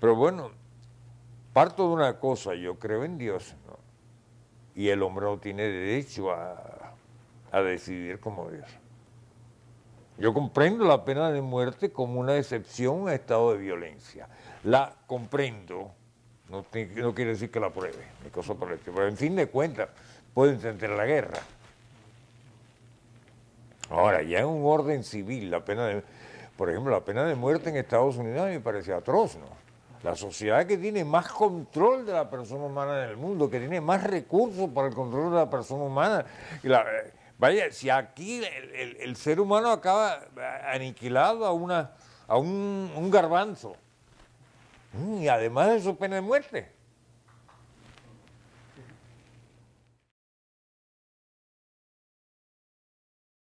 Pero bueno, parto de una cosa, yo creo en Dios, Y el hombre no tiene derecho a, decidir como Dios. Yo comprendo la pena de muerte como una excepción a estado de violencia. La comprendo, no, quiere decir que la pruebe, ni cosa por el Pero en fin de cuentas, puede entender la guerra. Ahora, ya en un orden civil, la pena de, por ejemplo, la pena de muerte en Estados Unidos me parece atroz, ¿no? La sociedad que tiene más control de la persona humana en el mundo, que tiene más recursos para el control de la persona humana. vaya, si aquí el, ser humano acaba aniquilado a, una, a un garbanzo, mm, y además de su pena de muerte.